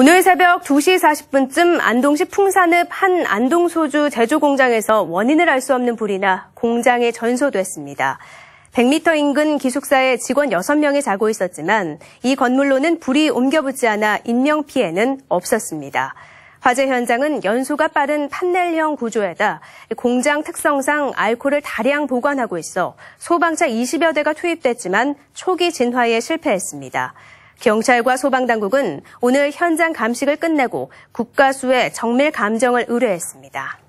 오늘 새벽 2시 40분쯤 안동시 풍산읍 한 안동소주 제조공장에서 원인을 알 수 없는 불이 나 공장에 전소됐습니다. 100m 인근 기숙사에 직원 6명이 자고 있었지만 이 건물로는 불이 옮겨붙지 않아 인명피해는 없었습니다. 화재 현장은 연소가 빠른 판넬형 구조에다 공장 특성상 알코올을 다량 보관하고 있어 소방차 20여 대가 투입됐지만 초기 진화에 실패했습니다. 경찰과 소방당국은 오늘 현장 감식을 끝내고 국가수의 정밀 감정을 의뢰했습니다.